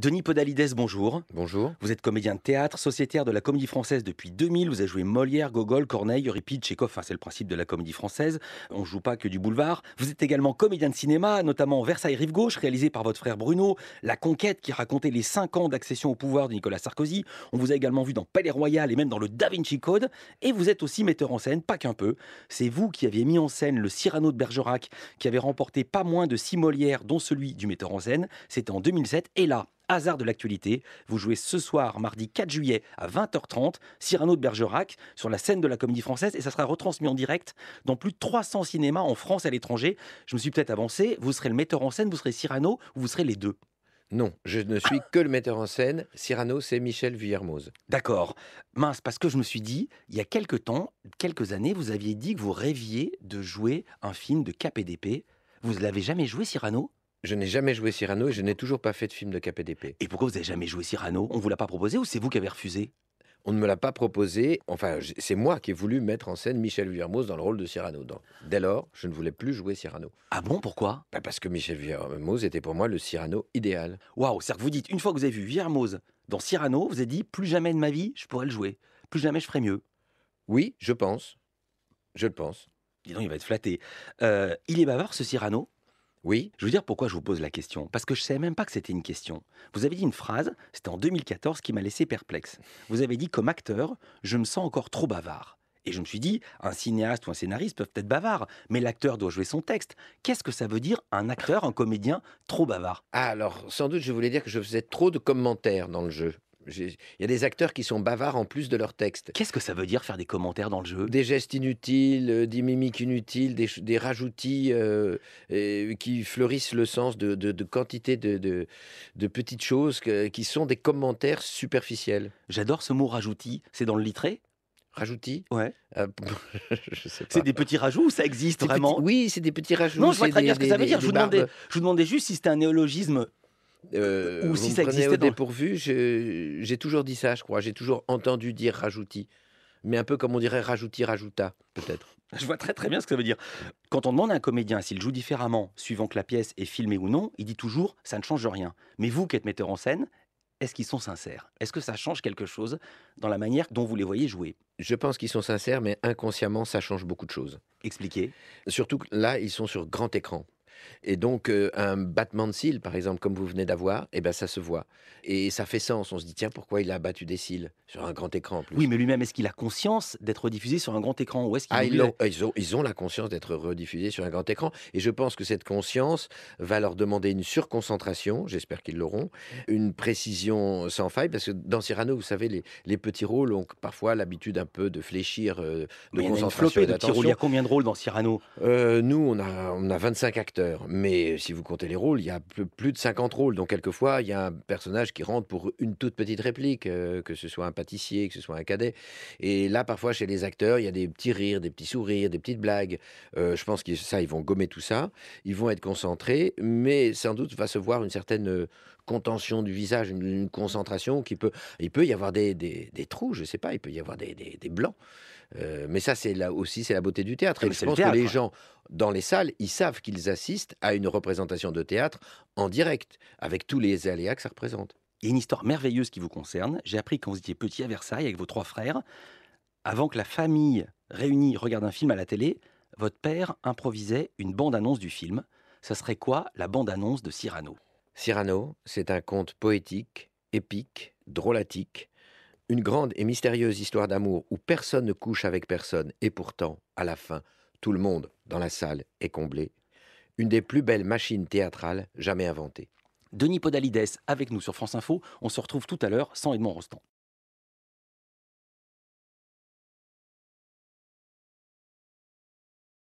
Denis Podalides, bonjour. Bonjour. Vous êtes comédien de théâtre, sociétaire de la Comédie Française depuis 2000. Vous avez joué Molière, Gogol, Corneille, Euripide, Chekhov. c'est le principe de la Comédie Française. On ne joue pas que du boulevard. Vous êtes également comédien de cinéma, notamment Versailles Rive Gauche, réalisé par votre frère Bruno. La Conquête, qui racontait les 5 ans d'accession au pouvoir de Nicolas Sarkozy. On vous a également vu dans Palais Royal et même dans le Da Vinci Code. Et vous êtes aussi metteur en scène, pas qu'un peu. C'est vous qui aviez mis en scène le Cyrano de Bergerac, qui avait remporté pas moins de 6 Molières, dont celui du metteur en scène. C'était en 2007. Et là, hasard de l'actualité. Vous jouez ce soir, mardi 4 juillet à 20h30, Cyrano de Bergerac, sur la scène de la Comédie Française, et ça sera retransmis en direct dans plus de 300 cinémas en France et à l'étranger. Je me suis peut-être avancé, vous serez le metteur en scène, vous serez Cyrano, vous serez les deux non, je ne suis que le metteur en scène. Cyrano, c'est Michel Vuillermoz. D'accord. Mince, parce que je me suis dit, il y a quelques temps, quelques années, vous aviez dit que vous rêviez de jouer un film de KPDP. Vous ne l'avez jamais joué, Cyrano je n'ai jamais joué Cyrano et je n'ai toujours pas fait de film de KPDP. Et pourquoi vous n'avez jamais joué Cyrano On vous l'a pas proposé ou c'est vous qui avez refusé on ne me l'a pas proposé. Enfin, c'est moi qui ai voulu mettre en scène Michel Villermoz dans le rôle de Cyrano. dès lors, je ne voulais plus jouer Cyrano. Ah bon, pourquoi bah, Parce que Michel Villermoz était pour moi le Cyrano idéal. Waouh, c'est-à-dire que vous dites, une fois que vous avez vu Villermoz dans Cyrano, vous avez dit, plus jamais de ma vie, je pourrais le jouer. Plus jamais, je ferai mieux. Oui, je pense. Je le pense. Dis donc, il va être flatté. Euh, il est bavard, ce Cyrano oui, je veux dire pourquoi je vous pose la question. Parce que je ne savais même pas que c'était une question. Vous avez dit une phrase, c'était en 2014, qui m'a laissé perplexe. Vous avez dit, comme acteur, je me sens encore trop bavard. Et je me suis dit, un cinéaste ou un scénariste peuvent être bavards, mais l'acteur doit jouer son texte. Qu'est-ce que ça veut dire un acteur, un comédien trop bavard ah, Alors, sans doute, je voulais dire que je faisais trop de commentaires dans le jeu. Il y a des acteurs qui sont bavards en plus de leur texte. Qu'est-ce que ça veut dire faire des commentaires dans le jeu Des gestes inutiles, euh, des mimiques inutiles, des, rajoutis euh, qui fleurissent le sens de, quantité de, petites choses qui sont des commentaires superficiels. J'adore ce mot rajouti. C'est dans le littré Rajouti Ouais. Ah, c'est des petits rajouts ou ça existe vraiment Oui, c'est des petits rajouts. Non, je vois très bien ce que ça veut dire. vous, demandais, je vous, demandais, juste si c'était un néologisme euh, ou si ça prenez existait au dépourvu, j'ai toujours dit ça, je crois. J'ai toujours entendu dire rajouti. Mais un peu comme on dirait rajouti, rajouta, peut-être. Je vois très très bien ce que ça veut dire. Quand on demande à un comédien s'il joue différemment suivant que la pièce est filmée ou non, il dit toujours ça ne change rien. Mais vous qui êtes metteur en scène, est-ce qu'ils sont sincères Est-ce que ça change quelque chose dans la manière dont vous les voyez jouer Je pense qu'ils sont sincères, mais inconsciemment, ça change beaucoup de choses. Expliquez. Surtout que là, ils sont sur grand écran. Et donc, euh, un battement de cils, par exemple, comme vous venez d'avoir, eh ben, ça se voit. Et ça fait sens. On se dit, tiens, pourquoi il a battu des cils sur un grand écran Oui, mais lui-même, est-ce qu'il a conscience d'être rediffusé sur un grand écran ou est-ce ah, ils, ont, la conscience d'être rediffusé sur un grand écran. Et je pense que cette conscience va leur demander une surconcentration, j'espère qu'ils l'auront, une précision sans faille, parce que dans Cyrano, vous savez, les, petits rôles ont parfois l'habitude un peu de fléchir, euh, de Il y, a de il y a combien de rôles dans Cyrano euh, Nous, on a, on a 25 acteurs mais euh, si vous comptez les rôles, il y a plus de 50 rôles. Donc, quelquefois, il y a un personnage qui rentre pour une toute petite réplique, euh, que ce soit un pâtissier, que ce soit un cadet. Et là, parfois, chez les acteurs, il y a des petits rires, des petits sourires, des petites blagues. Euh, je pense que ça, ils vont gommer tout ça. Ils vont être concentrés, mais sans doute va se voir une certaine contention du visage, une, concentration qui peut. Il peut y avoir des, trous, je ne sais pas, il peut y avoir des, blancs. mais ça, c'est là aussi, c'est la beauté du théâtre. Ah, Et je pense que les gens dans les salles, ils savent qu'ils assistent à une représentation de théâtre en direct, avec tous les aléas que ça représente. Il y a une histoire merveilleuse qui vous concerne. J'ai appris quand vous étiez petit à Versailles avec vos trois frères, avant que la famille réunie regarde un film à la télé, votre père improvisait une bande-annonce du film. Ça serait quoi la bande-annonce de Cyrano Cyrano, c'est un conte poétique, épique, drôlatique, une grande et mystérieuse histoire d'amour où personne ne couche avec personne et pourtant, à la fin, tout le monde dans la salle est comblée. Une des plus belles machines théâtrales jamais inventées. Denis Podalides avec nous sur France Info. On se retrouve tout à l'heure sans Edmond Rostand.